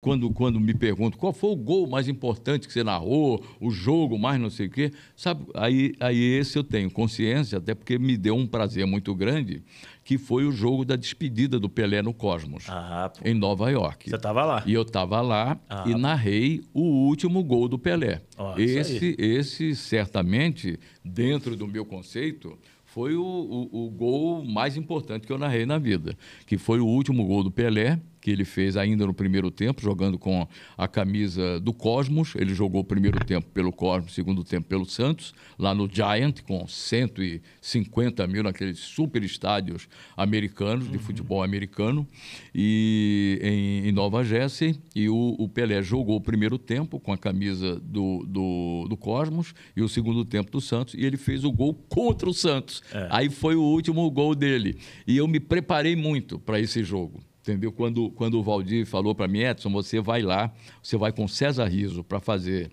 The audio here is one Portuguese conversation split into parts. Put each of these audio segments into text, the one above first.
quando, quando me perguntam qual foi o gol mais importante que você narrou, o jogo mais não sei o quê, sabe? Aí, aí esse eu tenho consciência, até porque me deu um prazer muito grande, que foi o jogo da despedida do Pelé no Cosmos, ah, em Nova York. Você estava lá? E eu estava lá ah, e tá. narrei o último gol do Pelé. Ó, esse, esse certamente, dentro do meu conceito, foi o, o, o, gol mais importante que eu narrei na vida, que foi o último gol do Pelé, que ele fez ainda no primeiro tempo, jogando com a camisa do Cosmos. Ele jogou o primeiro tempo pelo Cosmos, segundo tempo pelo Santos, lá no Giant, com 150 mil naqueles super estádios americanos, de uhum. futebol americano, e em Nova Jersey e o, o, Pelé jogou o primeiro tempo com a camisa do, do, do, Cosmos e o segundo tempo do Santos e ele fez o gol contra o Santos. É. Aí foi o último gol dele. E eu me preparei muito para esse jogo. Entendeu? Quando, quando o Valdir falou para mim, Edson, você vai lá, você vai com César Riso para fazer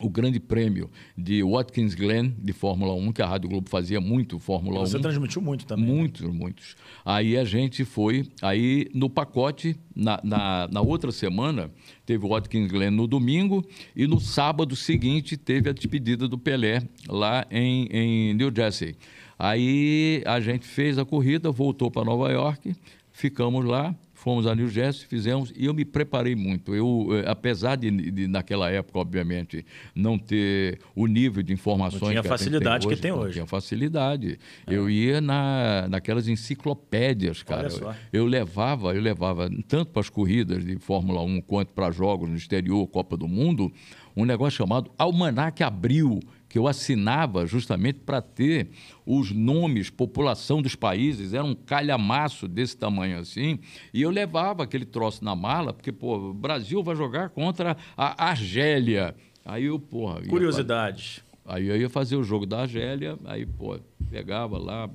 o Grande Prêmio de Watkins Glen de Fórmula 1, que a Rádio Globo fazia muito Fórmula Você 1. Você transmitiu muito também. Muitos, né? muitos. Aí a gente foi, aí no pacote, na, na, na, outra semana, teve o Watkins Glen no domingo e no sábado seguinte teve a despedida do Pelé lá em, em New Jersey. Aí a gente fez a corrida, voltou para Nova York, ficamos lá, fomos a New Jersey, fizemos, e eu me preparei muito. Eu, eh, apesar de, de naquela época, obviamente, não ter o nível de informações não tinha que facilidade tem hoje, que tem hoje. tinha facilidade. É. Eu ia na, naquelas enciclopédias, cara. Eu, eu levava, eu levava tanto para as corridas de Fórmula 1 quanto para jogos no exterior, Copa do Mundo, um negócio chamado Almanac Abril que eu assinava justamente para ter os nomes, população dos países, era um calhamaço desse tamanho assim, e eu levava aquele troço na mala, porque, pô, o Brasil vai jogar contra a Argélia. Aí eu, porra. Curiosidades. Aí eu ia fazer o jogo da Argélia, aí pô, pegava lá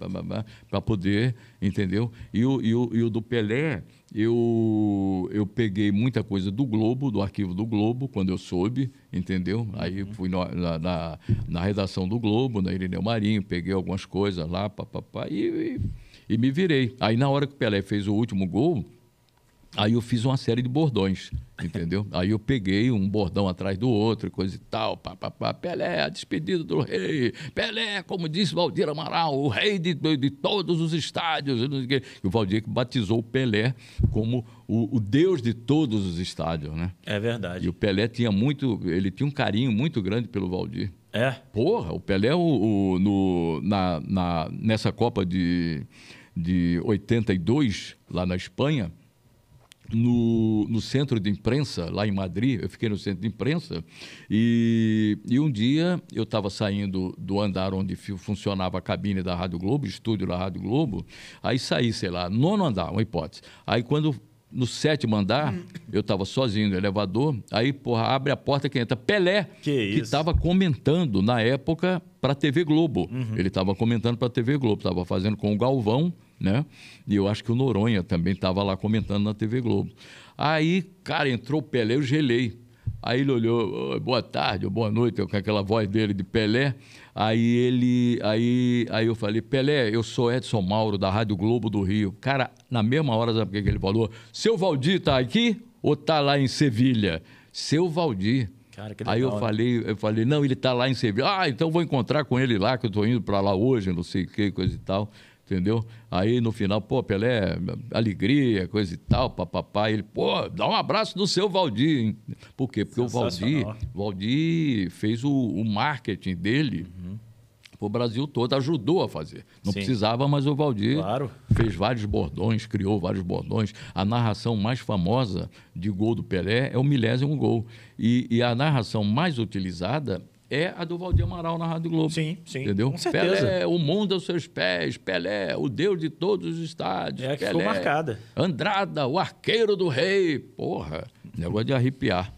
para poder, entendeu? E o, e, o, e o do Pelé, eu, eu peguei muita coisa do Globo, do arquivo do Globo, quando eu soube, entendeu? Aí uhum. fui no, na, na, na, redação do Globo, na Irineu Marinho, peguei algumas coisas lá, papapá, e, e, e me virei. Aí na hora que o Pelé fez o último gol, Aí eu fiz uma série de bordões, entendeu? Aí eu peguei um bordão atrás do outro, coisa e tal, papapá, Pelé, a despedida do rei, Pelé, como disse Valdir Amaral, o rei de, de, todos os estádios. E o Valdir que batizou o Pelé como o, o, deus de todos os estádios, né? É verdade. E o Pelé tinha muito, ele tinha um carinho muito grande pelo Valdir. É? Porra, o Pelé o, o no, na, na, nessa Copa de, de 82, lá na Espanha no, no, centro de imprensa, lá em Madrid, eu fiquei no centro de imprensa, e, e um dia eu estava saindo do andar onde funcionava a cabine da Rádio Globo, estúdio da Rádio Globo, aí saí, sei lá, nono andar, uma hipótese. Aí quando no sétimo andar, hum. eu estava sozinho no elevador, aí porra, abre a porta quem entra Pelé, que estava comentando na época para a TV Globo. Uhum. Ele estava comentando para a TV Globo, estava fazendo com o Galvão né? E eu acho que o Noronha também estava lá comentando na TV Globo. Aí, cara, entrou o Pelé, eu gelei. Aí ele olhou, boa tarde, boa noite, com aquela voz dele de Pelé. Aí ele, aí, aí eu falei, Pelé, eu sou Edson Mauro, da Rádio Globo do Rio. Cara, na mesma hora, sabe o que ele falou? Seu Valdir tá aqui ou tá lá em Sevilha? Seu Valdir. Cara, aí legal, eu né? falei, eu falei, não, ele tá lá em Sevilha. Ah, então vou encontrar com ele lá, que eu tô indo para lá hoje, não sei o que, coisa e tal entendeu? Aí no final, pô, Pelé, alegria, coisa e tal, papapá. Ele, pô, dá um abraço no seu Valdir. Por quê? Porque o Valdir, Valdir fez o, o marketing dele. Uhum o Brasil todo, ajudou a fazer. Não Sim. precisava, mas o Valdir claro. fez vários bordões, criou vários bordões. A narração mais famosa de gol do Pelé é o milésimo gol. E, e a narração mais utilizada é a do Valdir Amaral na Rádio Globo. Sim, sim. Entendeu? Com certeza. Pelé, o mundo aos seus pés, Pelé, o Deus de todos os estádios. É a que Pelé, ficou marcada. Andrada, o arqueiro do rei. Porra, negócio de arrepiar.